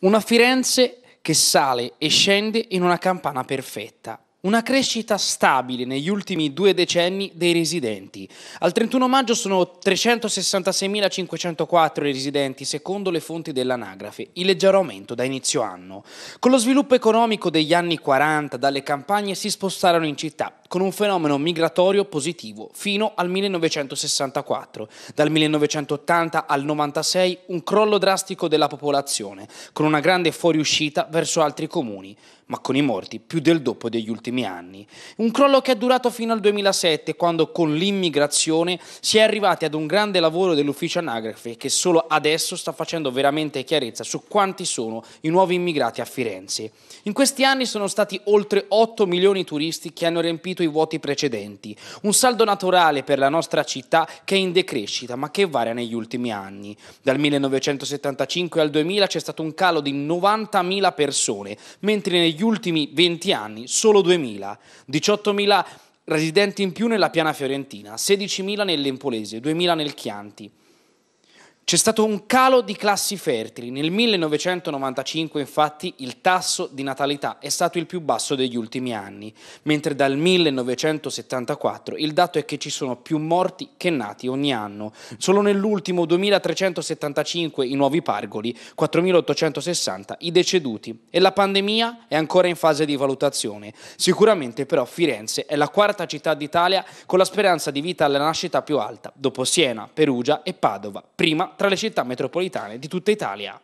Una Firenze che sale e scende in una campana perfetta. Una crescita stabile negli ultimi due decenni dei residenti. Al 31 maggio sono 366.504 i residenti, secondo le fonti dell'anagrafe, in leggero aumento da inizio anno. Con lo sviluppo economico degli anni 40, dalle campagne si spostarono in città, con un fenomeno migratorio positivo fino al 1964. Dal 1980 al 96 un crollo drastico della popolazione, con una grande fuoriuscita verso altri comuni, ma con i morti più del doppio degli ultimi anni. Un crollo che è durato fino al 2007, quando con l'immigrazione si è arrivati ad un grande lavoro dell'ufficio anagrafe che solo adesso sta facendo veramente chiarezza su quanti sono i nuovi immigrati a Firenze. In questi anni sono stati oltre 8 milioni di turisti che hanno riempito riempito i vuoti precedenti, un saldo naturale per la nostra città che è in decrescita ma che varia negli ultimi anni. Dal 1975 al 2000 c'è stato un calo di 90.000 persone, mentre negli ultimi 20 anni solo 2.000, 18.000 residenti in più nella piana fiorentina, 16.000 nell'Empolese, 2.000 nel Chianti. C'è stato un calo di classi fertili. Nel 1995 infatti il tasso di natalità è stato il più basso degli ultimi anni, mentre dal 1974 il dato è che ci sono più morti che nati ogni anno. Solo nell'ultimo 2375 i nuovi pargoli, 4860 i deceduti e la pandemia è ancora in fase di valutazione. Sicuramente però Firenze è la quarta città d'Italia con la speranza di vita alla nascita più alta, dopo Siena, Perugia e Padova, prima tra le città metropolitane di tutta Italia.